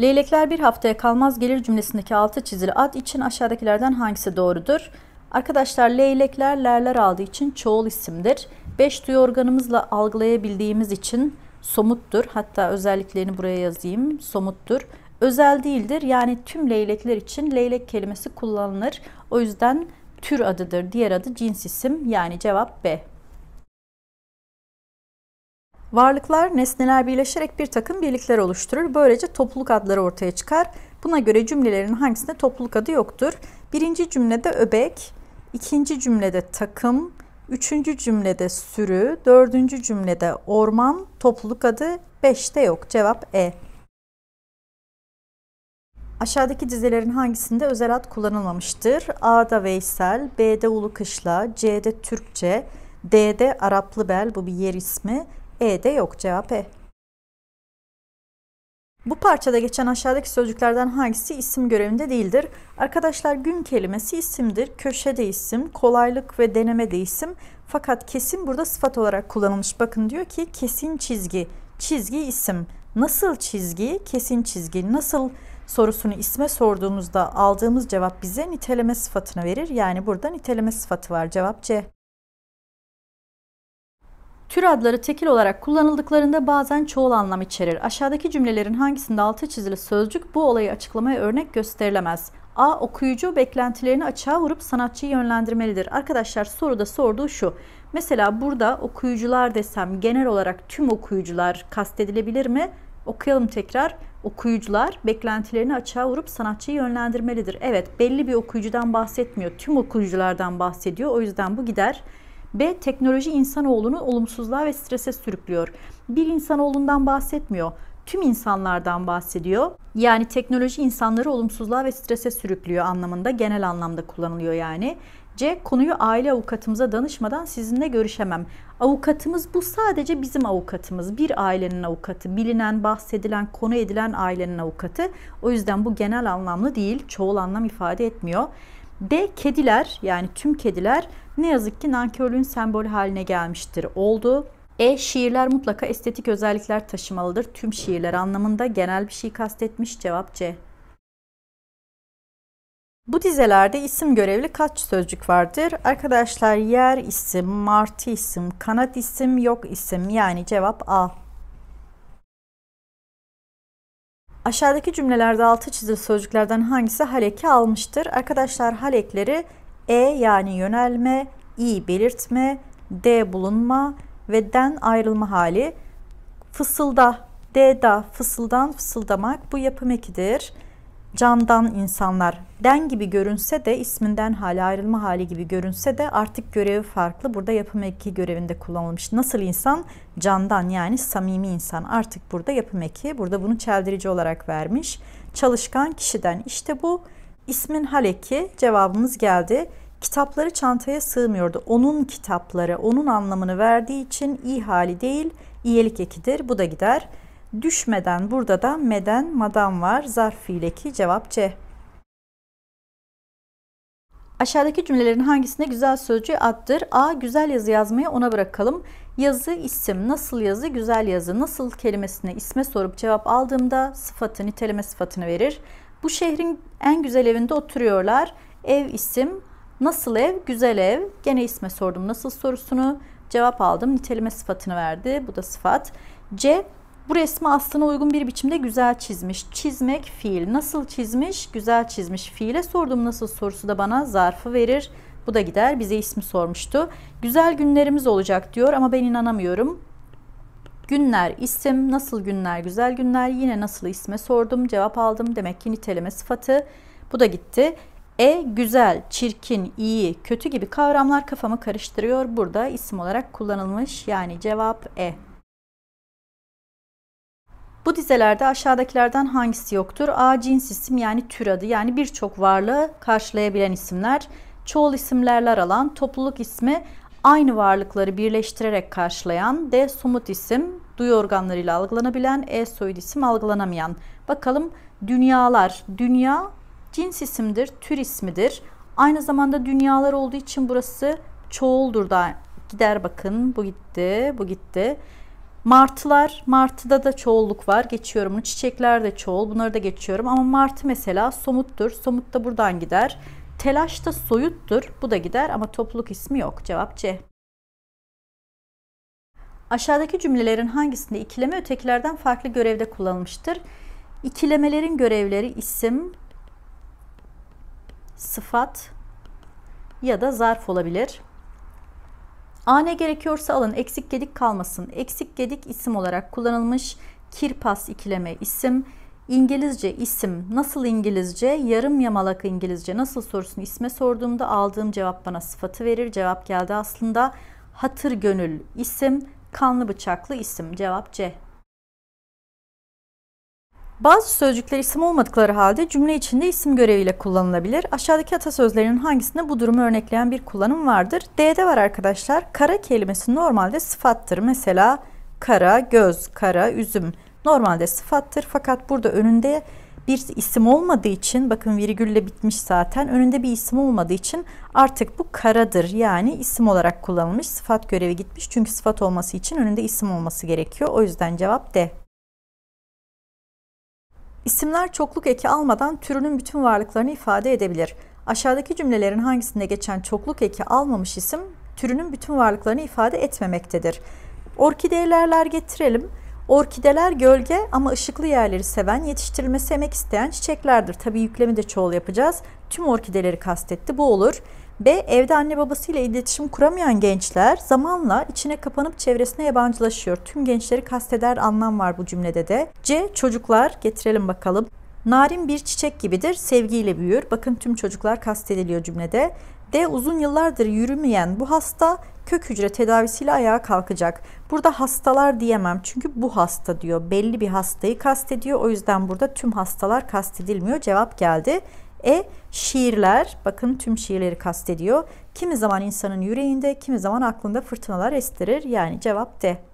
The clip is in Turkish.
Leylekler bir haftaya kalmaz gelir cümlesindeki altı çizili ad için aşağıdakilerden hangisi doğrudur? Arkadaşlar leylekler lerler aldığı için çoğul isimdir. Beş duyu organımızla algılayabildiğimiz için somuttur. Hatta özelliklerini buraya yazayım. Somuttur. Özel değildir. Yani tüm leylekler için leylek kelimesi kullanılır. O yüzden tür adıdır. Diğer adı cins isim. Yani cevap B. Varlıklar, nesneler birleşerek bir takım birlikler oluşturur. Böylece topluluk adları ortaya çıkar. Buna göre cümlelerin hangisinde topluluk adı yoktur? Birinci cümlede öbek, ikinci cümlede takım, üçüncü cümlede sürü, dördüncü cümlede orman, topluluk adı, beşte yok. Cevap E. Aşağıdaki dizelerin hangisinde özel ad kullanılmamıştır? A'da Veysel, B'de Ulu Kışla, C'de Türkçe, D'de Araplı Bel, bu bir yer ismi, E'de yok cevap E. Bu parçada geçen aşağıdaki sözcüklerden hangisi isim görevinde değildir? Arkadaşlar gün kelimesi isimdir. Köşede isim, kolaylık ve deneme de isim. Fakat kesin burada sıfat olarak kullanılmış. Bakın diyor ki kesin çizgi, çizgi isim. Nasıl çizgi, kesin çizgi, nasıl sorusunu isme sorduğumuzda aldığımız cevap bize niteleme sıfatını verir. Yani burada niteleme sıfatı var cevap C. Tür adları tekil olarak kullanıldıklarında bazen çoğul anlam içerir. Aşağıdaki cümlelerin hangisinde altı çizili sözcük bu olayı açıklamaya örnek gösterilemez? A. Okuyucu beklentilerini açığa vurup sanatçıyı yönlendirmelidir. Arkadaşlar soruda sorduğu şu. Mesela burada okuyucular desem genel olarak tüm okuyucular kastedilebilir mi? Okuyalım tekrar. Okuyucular beklentilerini açığa vurup sanatçıyı yönlendirmelidir. Evet belli bir okuyucudan bahsetmiyor. Tüm okuyuculardan bahsediyor. O yüzden bu gider. B. Teknoloji insanoğlunu olumsuzluğa ve strese sürüklüyor. Bir insanoğlundan bahsetmiyor tüm insanlardan bahsediyor. Yani teknoloji insanları olumsuzluğa ve strese sürüklüyor anlamında genel anlamda kullanılıyor yani. C. Konuyu aile avukatımıza danışmadan sizinle görüşemem. Avukatımız bu sadece bizim avukatımız. Bir ailenin avukatı. Bilinen, bahsedilen, konu edilen ailenin avukatı. O yüzden bu genel anlamlı değil. Çoğul anlam ifade etmiyor. D. Kediler yani tüm kediler ne yazık ki nankörlüğün sembolü haline gelmiştir oldu. E. Şiirler mutlaka estetik özellikler taşımalıdır. Tüm şiirler anlamında genel bir şey kastetmiş. Cevap C. Bu dizelerde isim görevli kaç sözcük vardır? Arkadaşlar yer isim, martı isim, kanat isim, yok isim yani cevap A. Aşağıdaki cümlelerde altı çizili sözcüklerden hangisi haleki almıştır? Arkadaşlar halekleri e yani yönelme, i belirtme, d bulunma ve den ayrılma hali. Fısılda, d da fısıldan fısıldamak bu yapım ekidir candan insanlar den gibi görünse de isminden hala ayrılma hali gibi görünse de artık görevi farklı. Burada yapım eki görevinde kullanılmış. Nasıl insan? Candan yani samimi insan. Artık burada yapım eki. Burada bunu çeldirici olarak vermiş. Çalışkan kişiden. İşte bu ismin hal eki cevabımız geldi. Kitapları çantaya sığmıyordu. Onun kitapları, onun anlamını verdiği için iyi hali değil, iyilik ekidir. Bu da gider. Düşmeden burada da meden, madan var. Zarf fiileki cevap C. Aşağıdaki cümlelerin hangisine güzel sözcüğü attır? A. Güzel yazı yazmayı ona bırakalım. Yazı isim, nasıl yazı, güzel yazı, nasıl kelimesine isme sorup cevap aldığımda sıfatı, niteleme sıfatını verir. Bu şehrin en güzel evinde oturuyorlar. Ev isim, nasıl ev, güzel ev. Gene isme sordum nasıl sorusunu. Cevap aldım, niteleme sıfatını verdi. Bu da sıfat. C. Bu resmi aslına uygun bir biçimde güzel çizmiş. Çizmek fiil. Nasıl çizmiş? Güzel çizmiş. Fiile sordum nasıl sorusu da bana zarfı verir. Bu da gider. Bize ismi sormuştu. Güzel günlerimiz olacak diyor ama ben inanamıyorum. Günler isim, nasıl günler güzel günler yine nasıl isme sordum cevap aldım demek ki niteleme sıfatı bu da gitti. E güzel, çirkin, iyi, kötü gibi kavramlar kafamı karıştırıyor burada isim olarak kullanılmış yani cevap E. Bu dizelerde aşağıdakilerden hangisi yoktur? A. Cins isim yani tür adı yani birçok varlığı karşılayabilen isimler. Çoğul isimlerler alan, topluluk ismi aynı varlıkları birleştirerek karşılayan. D. Somut isim duyu organlarıyla algılanabilen. E. Soyut isim algılanamayan. Bakalım dünyalar. Dünya cins isimdir, tür ismidir. Aynı zamanda dünyalar olduğu için burası çoğuldur da gider bakın. Bu gitti, bu gitti. Martılar, martıda da çoğulluk var. Geçiyorum bunu. Çiçekler de çoğul. Bunları da geçiyorum. Ama martı mesela somuttur. Somut da buradan gider. Telaş da soyuttur. Bu da gider ama topluluk ismi yok. Cevap C. Aşağıdaki cümlelerin hangisinde ikileme ötekilerden farklı görevde kullanılmıştır? İkilemelerin görevleri isim, sıfat ya da zarf olabilir. A ne gerekiyorsa alın. Eksik gedik kalmasın. Eksik gedik isim olarak kullanılmış. Kirpas ikileme isim. İngilizce isim nasıl İngilizce? Yarım yamalak İngilizce nasıl sorusunu isme sorduğumda aldığım cevap bana sıfatı verir. Cevap geldi aslında hatır gönül isim, kanlı bıçaklı isim. Cevap C. Bazı sözcükler isim olmadıkları halde cümle içinde isim göreviyle kullanılabilir. Aşağıdaki atasözlerinin hangisinde bu durumu örnekleyen bir kullanım vardır? D'de var arkadaşlar. Kara kelimesi normalde sıfattır. Mesela kara göz, kara üzüm normalde sıfattır. Fakat burada önünde bir isim olmadığı için bakın virgülle bitmiş zaten önünde bir isim olmadığı için artık bu karadır yani isim olarak kullanılmış sıfat görevi gitmiş çünkü sıfat olması için önünde isim olması gerekiyor o yüzden cevap D. İsimler çokluk eki almadan türünün bütün varlıklarını ifade edebilir. Aşağıdaki cümlelerin hangisinde geçen çokluk eki almamış isim türünün bütün varlıklarını ifade etmemektedir. Orkidelerler getirelim. Orkideler gölge ama ışıklı yerleri seven, yetiştirilmesi emek isteyen çiçeklerdir. Tabii yüklemi de çoğul yapacağız. Tüm orkideleri kastetti. Bu olur. B. Evde anne babasıyla iletişim kuramayan gençler zamanla içine kapanıp çevresine yabancılaşıyor. Tüm gençleri kasteder anlam var bu cümlede de. C. Çocuklar getirelim bakalım. Narin bir çiçek gibidir, sevgiyle büyür. Bakın tüm çocuklar kastediliyor cümlede. D. Uzun yıllardır yürümeyen bu hasta kök hücre tedavisiyle ayağa kalkacak. Burada hastalar diyemem çünkü bu hasta diyor. Belli bir hastayı kastediyor. O yüzden burada tüm hastalar kastedilmiyor. Cevap geldi. E şiirler bakın tüm şiirleri kastediyor. Kimi zaman insanın yüreğinde kimi zaman aklında fırtınalar estirir. Yani cevap D.